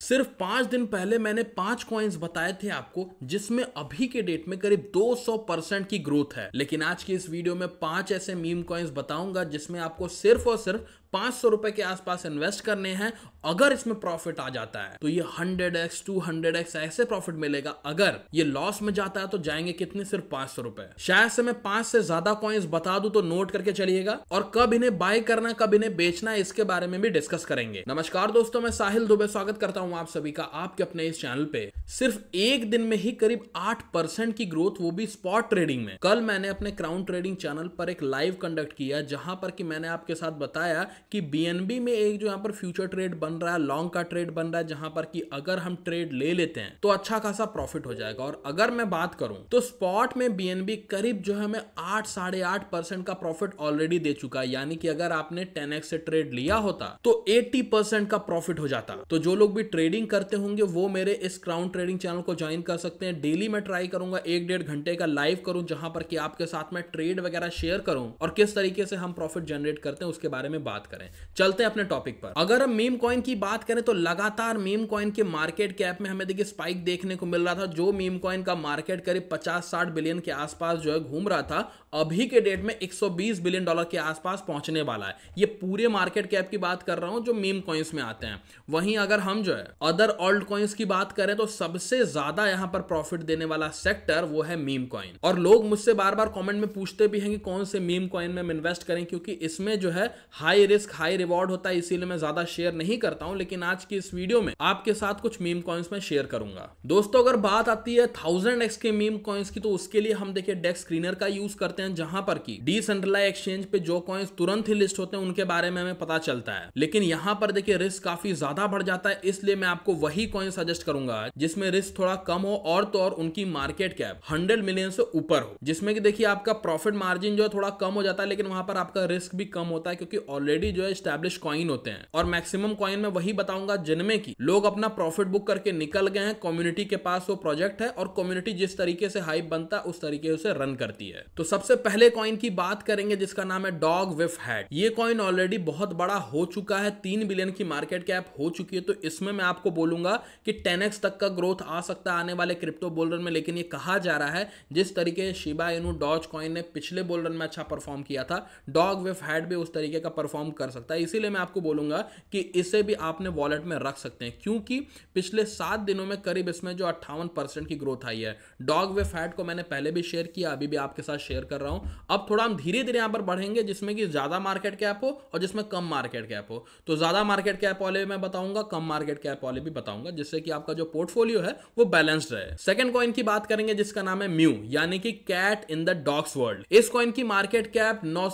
सिर्फ पांच दिन पहले मैंने पांच कॉइन्स बताए थे आपको जिसमें अभी के डेट में करीब 200 परसेंट की ग्रोथ है लेकिन आज की इस वीडियो में पांच ऐसे मीम कॉइन्स बताऊंगा जिसमें आपको सिर्फ और सिर्फ पांच सौ रुपए के आसपास इन्वेस्ट करने हैं अगर इसमें प्रॉफिट आ जाता है तो ये hundred X two hundred X ऐसे प्रॉफिट मिलेगा अगर ये लॉस में जाता है तो जाएंगे कितने सिर्फ पांच सौ रुपए शायद से मैं पांच से ज्यादा कॉइन्स बता दू तो नोट करके चलिएगा और कब इन्हें बाय करना कब इन्हें बेचना इसके बारे में भी डिस्कस करेंगे नमस्कार दोस्तों मैं साहिल दुबे स्वागत करता हूँ आप सभी का आपके अपने इस चैनल पे सिर्फ एक दिन में ही करीब आठ परसेंट की ग्रोथ वो भी स्पॉट ट्रेडिंग में कल मैंने अपने क्राउन ट्रेडिंग चैनल पर एक लाइव कंडक्ट किया जहां पर कि मैंने आपके साथ बताया कि बी में एक जो यहाँ पर फ्यूचर ट्रेड बन रहा है लॉन्ग का ट्रेड बन रहा है जहां पर कि अगर हम ट्रेड ले लेते हैं तो अच्छा खासा प्रॉफिट हो जाएगा और अगर मैं बात करूं तो स्पॉट में बी करीब जो है मैं आठ साढ़े आठ परसेंट का प्रॉफिट ऑलरेडी दे चुका है यानी कि अगर आपने टेन से ट्रेड लिया होता तो एट्टी परसेंट का प्रॉफिट हो जाता तो जो लोग भी ट्रेडिंग करते होंगे वो मेरे इस क्राउन ट्रेडिंग चैनल को ज्वाइन कर सकते हैं डेली मैं ट्राई करूंगा एक डेढ़ घंटे का लाइव करूं जहां पर कि आपके साथ मैं ट्रेड वगैरह शेयर करूं और किस तरीके से हम प्रॉफिट जनरेट करते हैं उसके बारे में बात करें चलते हैं अपने टॉपिक पर अगर हम मीम कॉइन की बात करें तो लगातार मीम कॉइन के मार्केट कैप में हमें देखिए स्पाइक देखने को मिल रहा था जो मीम कॉइन का मार्केट करीब पचास साठ बिलियन के आसपास जो है घूम रहा था अभी के डेट में 120 बिलियन डॉलर के आसपास पहुंचने वाला है ये पूरे मार्केट कैप की बात कर रहा हूं जो मीम कॉइन्स में आते हैं वहीं अगर हम जो है अदर ऑल्ट कॉइन्स की बात करें तो सबसे ज्यादा यहां पर प्रॉफिट देने वाला सेक्टर वो है मीम कॉइन और लोग मुझसे बार बार कॉमेंट में पूछते भी हैं कि कौन से मीम कॉइन में हम इन्वेस्ट करें क्योंकि इसमें जो है high risk risk high reward होता है इसीलिए मैं ज्यादा शेयर नहीं करता हूं लेकिन आज की इस वीडियो में आपके साथ कुछ मीम कॉइन्स में शेयर करूंगा दोस्तों अगर बात आती है थाउजेंड एक्स के मीम कॉइन्स की तो उसके लिए हम देखिए डेस्क स्क्रीनर का यूज करते हैं जहां पर की डिसेंट्रलाइज एक्सचेंज पे जो कॉइन्स तुरंत ही लिस्ट होते हैं उनके बारे में हमें पता चलता है लेकिन यहाँ पर देखिए रिस्क काफी ज्यादा बढ़ जाता है इसलिए मैं आपको वही कॉइन सजेस्ट करूंगा जिसमें रिस्क थोड़ा कम हो और तो और उनकी मार्केट कैप हंड्रेड मिलियन से ऊपर हो जिसमें कि देखिए आपका प्रॉफिट मार्जिन जो है थोड़ा कम हो जाता है लेकिन वहां पर आपका रिस्क भी कम होता है क्योंकि ऑलरेडी मेजोरिटी जो है स्टैब्लिश कॉइन होते हैं और मैक्सिमम कॉइन में वही बताऊंगा जिनमें की लोग अपना प्रॉफिट बुक करके निकल गए हैं कम्युनिटी के पास वो प्रोजेक्ट है और कम्युनिटी जिस तरीके से हाइप बनता है उस तरीके से रन करती है तो सबसे पहले कॉइन की बात करेंगे जिसका नाम है डॉग विफ हैट ये कॉइन ऑलरेडी बहुत बड़ा हो चुका है तीन बिलियन की मार्केट कैप हो चुकी है तो इसमें मैं आपको बोलूंगा कि टेन तक का ग्रोथ आ सकता है आने वाले क्रिप्टो बोलर में लेकिन ये कहा जा रहा है जिस तरीके शिबा इनू डॉज कॉइन ने पिछले बोलर में अच्छा परफॉर्म किया था डॉग विफ हैट भी उस तरीके का परफॉर्म कर सकता है इसीलिए मैं आपको बोलूंगा कि इसे भी आपने वॉलेट में रख सकते हैं क्योंकि पिछले सात दिनों में करीब इसमें जो अट्ठावन परसेंट की ग्रोथ आई है डॉग वे फैट को मैंने पहले भी शेयर किया अभी भी आपके साथ शेयर कर रहा हूं अब थोड़ा हम धीरे धीरे यहां पर बढ़ेंगे जिसमें कि ज़्यादा मार्केट कैप हो और जिसमें कम मार्केट कैप हो तो ज़्यादा मार्केट कैप वाले मैं बताऊंगा कम मार्केट कैप वाले भी बताऊंगा जिससे कि आपका जो पोर्टफोलियो है वो बैलेंस्ड रहे सेकंड कॉइन की बात करेंगे जिसका नाम है म्यू यानी कि cat in the dogs world इस कॉइन की मार्केट कैप नौ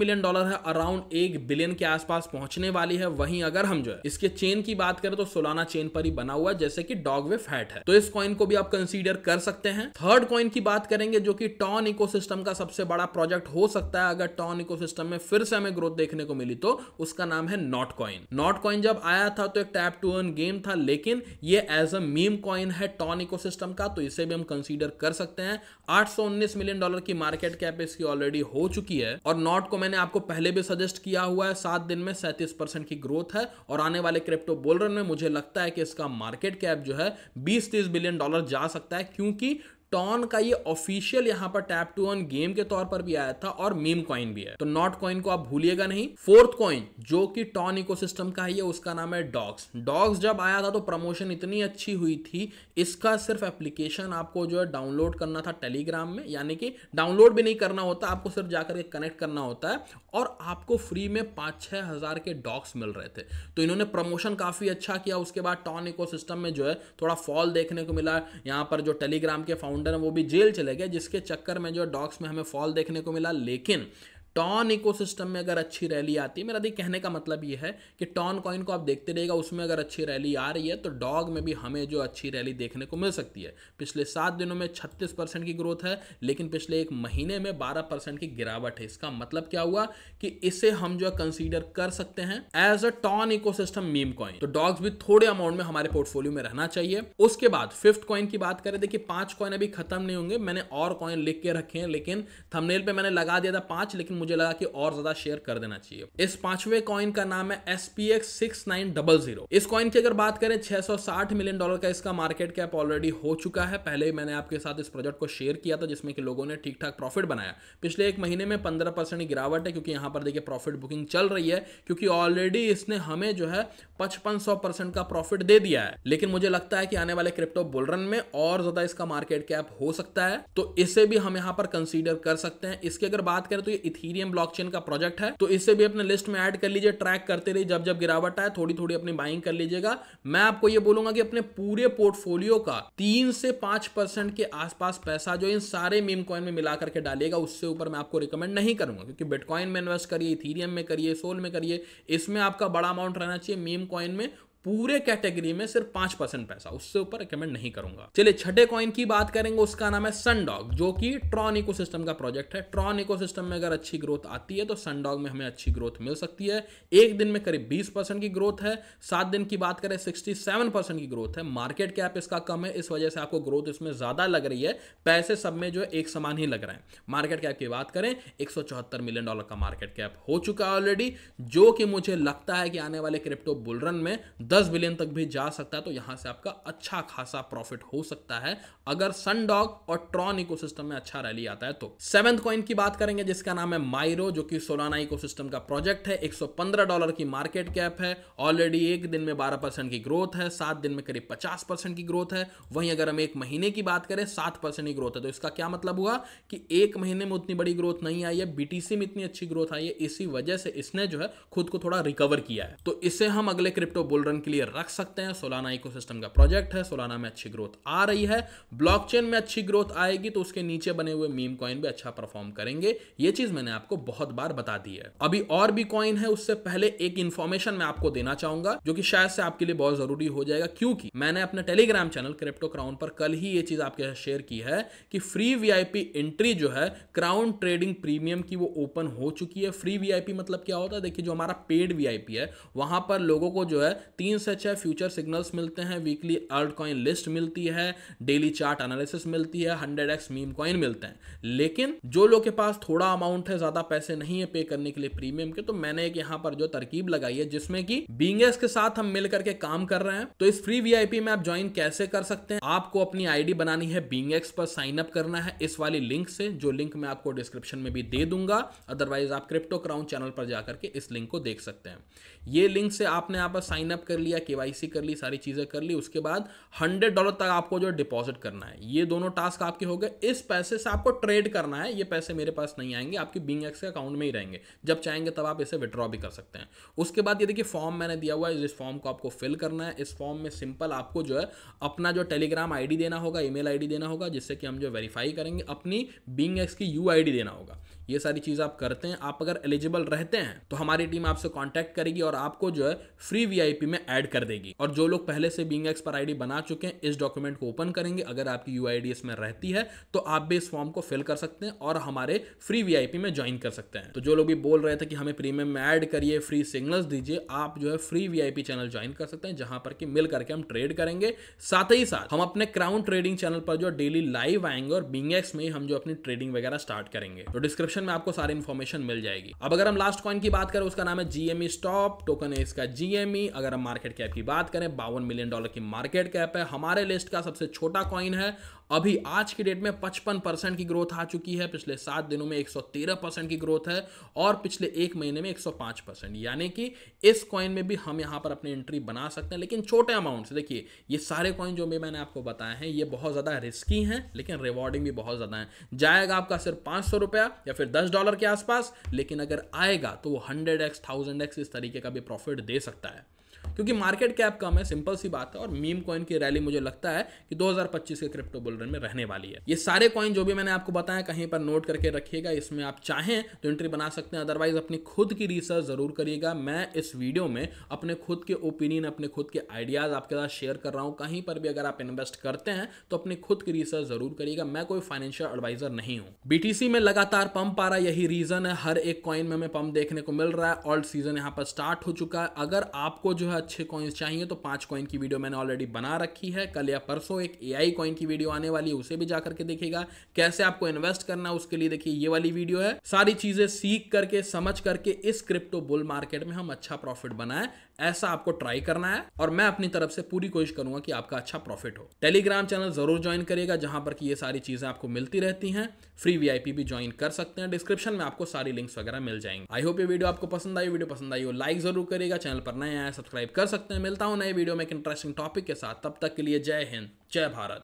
मिलियन डॉलर है अराउंड एक बिलियन बिलियन के आसपास पहुंचने वाली है वहीं अगर हम जो है इसके चेन की बात करें तो सोलाना चेन पर ही बना हुआ है जैसे कि डॉग वे फैट है तो इस कॉइन को भी आप कंसीडर कर सकते हैं थर्ड कॉइन की बात करेंगे जो कि टॉन इकोसिस्टम का सबसे बड़ा प्रोजेक्ट हो सकता है अगर टॉन इकोसिस्टम में फिर से हमें ग्रोथ देखने को मिली तो उसका नाम है नॉट कॉइन नॉट कॉइन जब आया था तो एक टैप टू अर्न गेम था लेकिन ये एज अ मीम कॉइन है टॉन इकोसिस्टम का तो इसे भी हम कंसीडर कर सकते हैं 819 मिलियन डॉलर की मार्केट कैप इसकी ऑलरेडी हो चुकी है और नॉट को मैंने आपको पहले भी सजेस्ट किया हुआ है है सात दिन में सैंतीस परसेंट की ग्रोथ है और आने वाले क्रिप्टो बोल रन में मुझे लगता है कि इसका मार्केट कैप जो है बीस तीस बिलियन डॉलर जा सकता है क्योंकि टॉन का ये ऑफिशियल यहाँ पर टैप टू ऑन गेम के तौर पर भी आया था और मीम कॉइन भी है तो नॉट कॉइन को आप भूलिएगा नहीं फोर्थ कॉइन जो कि टॉन इकोसिस्टम का ही है उसका नाम है डॉग्स डॉग्स जब आया था तो प्रमोशन इतनी अच्छी हुई थी इसका सिर्फ एप्लीकेशन आपको जो है डाउनलोड करना था टेलीग्राम में यानी कि डाउनलोड भी नहीं करना होता आपको सिर्फ जाकर के कनेक्ट करना होता है और आपको फ्री में पाँच छः हज़ार के डॉग्स मिल रहे थे तो इन्होंने प्रमोशन काफ़ी अच्छा किया उसके बाद टॉन इको में जो है थोड़ा फॉल देखने को मिला यहाँ पर जो टेलीग्राम के फाउंड फाउंडर है वो भी जेल चले गए जिसके चक्कर में जो डॉक्स में हमें फॉल देखने को मिला लेकिन टॉन इकोसिस्टम में अगर अच्छी रैली आती है मेरा दी कहने का मतलब ये है कि टॉन कॉइन को आप देखते रहेगा उसमें अगर अच्छी रैली आ रही है तो डॉग में भी हमें जो अच्छी रैली देखने को मिल सकती है पिछले सात दिनों में छत्तीस परसेंट की ग्रोथ है लेकिन पिछले एक महीने में बारह परसेंट की गिरावट है इसका मतलब क्या हुआ कि इसे हम जो कंसिडर कर सकते हैं as a TON eco meme coin तो डॉग्स भी थोड़े अमाउंट में हमारे पोर्टफोलियो में रहना चाहिए उसके बाद फिफ्थ कॉइन की बात करें देखिए पांच कॉइन अभी खत्म नहीं होंगे मैंने और कॉइन लिख के रखे हैं लेकिन थमनेल पर मैंने लगा दिया था पांच लेकिन मुझे लगा कि और ज्यादा शेयर कर देना चाहिए इस पांचवे कॉइन का नाम है S P X six nine double zero इस कॉइन की अगर बात करें छह सौ साठ मिलियन डॉलर का इसका मार्केट कैप ऑलरेडी हो चुका है पहले ही मैंने आपके साथ इस प्रोजेक्ट को शेयर किया था जिसमें कि लोगों ने ठीक ठाक प्रॉफिट बनाया पिछले एक महीने में पंद्रह परसेंट गिरावट है क्योंकि यहां पर देखिए प्रॉफिट बुकिंग चल रही है क्योंकि ऑलरेडी इसने हमें जो है पचपन सौ परसेंट का प्रॉफिट दे दिया है लेकिन मुझे लगता है कि आने वाले क्रिप्टो बुलरन में और ज्यादा इसका मार्केट कैप हो सकता है तो इसे भी हम यहाँ पर कंसीडर कर सकते हैं इसकी अगर बात करें तो ये इथी इथीरियम ब्लॉकचेन का प्रोजेक्ट है तो इसे भी अपने लिस्ट में ऐड कर लीजिए ट्रैक करते रहिए जब जब गिरावट आए थोड़ी थोड़ी अपनी बाइंग कर लीजिएगा मैं आपको ये बोलूंगा कि अपने पूरे पोर्टफोलियो का तीन से पांच परसेंट के आसपास पैसा जो इन सारे मीम कॉइन में मिला करके डालिएगा उससे ऊपर मैं आपको रिकमेंड नहीं करूंगा क्योंकि बिटकॉइन में इन्वेस्ट करिए इथीरियम में करिए सोल में करिए इसमें आपका बड़ा अमाउंट रहना चाहिए मीम कॉइन में पूरे कैटेगरी में सिर्फ पांच परसेंट पैसा उससे ऊपर रिकमेंड नहीं करूंगा चलिए छठे कॉइन की बात करेंगे उसका नाम है सनडॉग जो कि ट्रॉन इकोसिस्टम का प्रोजेक्ट है ट्रॉन इकोसिस्टम में अगर अच्छी ग्रोथ आती है तो सनडॉग में हमें अच्छी ग्रोथ मिल सकती है एक दिन में करीब बीस परसेंट की ग्रोथ है सात दिन की बात करें सिक्सटी सेवन परसेंट की ग्रोथ है मार्केट कैप इसका कम है इस वजह से आपको ग्रोथ इसमें ज्यादा लग रही है पैसे सब में जो है एक समान ही लग रहे हैं मार्केट कैप की बात करें एक मिलियन डॉलर का मार्केट कैप हो चुका है ऑलरेडी जो कि मुझे लगता है कि आने वाले क्रिप्टो बुलरन में दस बिलियन तक भी जा सकता है तो यहाँ से आपका अच्छा खासा प्रॉफिट हो सकता है अगर सनडॉग और ट्रॉन इकोसिस्टम में अच्छा रैली आता है तो सेवेंथ कॉइन की बात करेंगे जिसका नाम है माइरो जो कि सोलाना इकोसिस्टम का प्रोजेक्ट है 115 डॉलर की मार्केट कैप है ऑलरेडी एक दिन में 12 परसेंट की ग्रोथ है सात दिन में करीब 50 परसेंट की ग्रोथ है वहीं अगर हम एक महीने की बात करें सात परसेंट की ग्रोथ है तो इसका क्या मतलब हुआ कि एक महीने में उतनी बड़ी ग्रोथ नहीं आई है बीटीसी में इतनी अच्छी ग्रोथ आई है इसी वजह से इसने जो है खुद को थोड़ा रिकवर किया है तो इसे हम अगले क्रिप्टो बुल रन के लिए रख सकते हैं सोलाना इकोसिस्टम का प्रोजेक्ट है सोलाना में अच्छी ग्रोथ आ रही है ब्लॉकचेन में अच्छी ग्रोथ आएगी तो उसके नीचे बने हुए मीम कॉइन भी अच्छा परफॉर्म करेंगे ये चीज मैंने आपको बहुत बार बता दी है अभी और भी कॉइन है उससे पहले एक इन्फॉर्मेशन मैं आपको देना चाहूंगा जो कि शायद से आपके लिए बहुत जरूरी हो जाएगा क्योंकि मैंने अपने टेलीग्राम चैनल क्रिप्टो क्राउन पर कल ही ये चीज आपके साथ शेयर की है कि फ्री वीआईपी एंट्री जो है क्राउन ट्रेडिंग प्रीमियम की वो ओपन हो चुकी है फ्री वीआईपी मतलब क्या होता है देखिए जो हमारा पेड वीआईपी है वहां पर लोगों को जो है तीन से छह फ्यूचर सिग्नल्स मिलते हैं वीकली अर्ड कॉइन लिस्ट मिलती है डेली चार्ज चार्ट एनालिसिस मिलती है हंड्रेड एक्स मीम कॉइन मिलते हैं लेकिन जो लोग के पास थोड़ा अमाउंट है ज्यादा पैसे नहीं है पे करने के लिए प्रीमियम के तो मैंने एक यहाँ पर जो तरकीब लगाई है जिसमें कि बींगेस के साथ हम मिल करके काम कर रहे हैं तो इस फ्री वीआईपी में आप ज्वाइन कैसे कर सकते हैं आपको अपनी आईडी बनानी है बींगेक्स पर साइन अप करना है इस वाली लिंक से जो लिंक मैं आपको डिस्क्रिप्शन में भी दे दूंगा अदरवाइज आप क्रिप्टो क्राउन चैनल पर जाकर के इस लिंक को देख सकते हैं ये लिंक से आपने यहाँ पर साइन अप कर लिया केवाईसी कर ली सारी चीजें कर ली उसके बाद हंड्रेड डॉलर तक आपको जो डिपॉजिट कर करना है ये दोनों टास्क आपके हो गए इस पैसे से आपको ट्रेड करना है ये पैसे मेरे पास नहीं आएंगे आपके बिंग एक्स के अकाउंट में ही रहेंगे जब चाहेंगे तब आप इसे विड्रॉ भी कर सकते हैं उसके बाद ये देखिए फॉर्म मैंने दिया हुआ है इस फॉर्म को आपको फिल करना है इस फॉर्म में सिंपल आपको जो है अपना जो टेलीग्राम आई देना होगा ई मेल देना होगा जिससे कि हम जो वेरीफाई करेंगे अपनी बिंग एक्स की यू देना होगा ये सारी चीज़ आप करते हैं आप अगर एलिजिबल रहते हैं तो हमारी टीम आपसे कांटेक्ट करेगी और आपको जो है फ्री वीआईपी में ऐड कर देगी और जो लोग पहले से बिंग एक्स पर आईडी बना चुके हैं इस डॉक्यूमेंट को ओपन करेंगे अगर अगर आपकी यू में रहती है तो आप भी इस फॉर्म को फिल कर सकते हैं और हमारे फ्री वी में ज्वाइन कर सकते हैं तो जो लोग भी बोल रहे थे कि हमें प्रीमियम में ऐड करिए फ्री सिग्नल्स दीजिए आप जो है फ्री वी चैनल ज्वाइन कर सकते हैं जहां पर कि मिल करके हम ट्रेड करेंगे साथ ही साथ हम अपने क्राउन ट्रेडिंग चैनल पर जो डेली लाइव आएंगे और बिंगेक्स में हम जो अपनी ट्रेडिंग वगैरह स्टार्ट करेंगे तो डिस्क्रिप्शन में आपको सारी इन्फॉर्मेशन मिल जाएगी अब अगर हम लास्ट कॉइन की बात करें उसका नाम है जीएमई स्टॉप टोकन है इसका जीएमई e। अगर हम मार्केट कैप की बात करें बावन मिलियन डॉलर की मार्केट कैप है हमारे लिस्ट का सबसे छोटा कॉइन बिटकॉइन है अभी आज के डेट में 55 परसेंट की ग्रोथ आ चुकी है पिछले सात दिनों में 113 परसेंट की ग्रोथ है और पिछले एक महीने में 105 परसेंट यानी कि इस कॉइन में भी हम यहां पर अपनी एंट्री बना सकते हैं लेकिन छोटे अमाउंट से देखिए ये सारे कॉइन जो भी मैंने आपको बताए हैं ये बहुत ज़्यादा रिस्की हैं लेकिन रिवॉर्डिंग भी बहुत ज़्यादा है जाएगा आपका सिर्फ पांच रुपया या फिर दस डॉलर के आसपास लेकिन अगर आएगा तो वो हंड्रेड एक्स इस तरीके का भी प्रॉफिट दे सकता है क्योंकि मार्केट कैप कम है सिंपल सी बात है और मीम कॉइन की रैली मुझे लगता है कि 2025 के क्रिप्टो बुलरन में रहने वाली है ये सारे कॉइन जो भी मैंने आपको बताया कहीं पर नोट करके रखिएगा इसमें आप चाहें तो एंट्री बना सकते हैं अदरवाइज अपनी खुद की रिसर्च जरूर करिएगा मैं इस वीडियो में अपने खुद के ओपिनियन अपने खुद के आइडियाज आपके साथ शेयर कर रहा हूँ कहीं पर भी अगर आप इन्वेस्ट करते हैं तो अपनी खुद की रिसर्च जरूर करिएगा मैं कोई फाइनेंशियल एडवाइजर नहीं हूँ बीटीसी में लगातार पंप आ रहा है यही रीजन है हर एक कॉइन में हमें पंप देखने को मिल रहा है ऑल्ड सीजन यहाँ पर स्टार्ट हो चुका है अगर आपको जो है अच्छे कॉइन्स चाहिए तो पाँच कॉइन की वीडियो मैंने ऑलरेडी बना रखी है कल या परसों एक ए आई कॉइन की वीडियो आने वाली है उसे भी जाकर के देखेगा कैसे आपको इन्वेस्ट करना उसके लिए देखिए ये वाली वीडियो है सारी चीज़ें सीख करके समझ करके इस क्रिप्टो बुल मार्केट में हम अच्छा प्रॉफिट बनाए ऐसा आपको ट्राई करना है और मैं अपनी तरफ से पूरी कोशिश करूंगा कि आपका अच्छा प्रॉफिट हो टेलीग्राम चैनल जरूर ज्वाइन करिएगा जहां पर कि ये सारी चीजें आपको मिलती रहती हैं फ्री वीआईपी भी ज्वाइन कर सकते हैं डिस्क्रिप्शन में आपको सारी लिंक्स वगैरह मिल जाएंगे आई होप ये वीडियो आपको पसंद आई वीडियो पसंद आई हो लाइक जरूर करेगा चैनल पर नए आए सब्सक्राइब कर सकते हैं मिलता हूं नए वीडियो में एक इंटरेस्टिंग टॉपिक के साथ तब तक के लिए जय हिंद जय भारत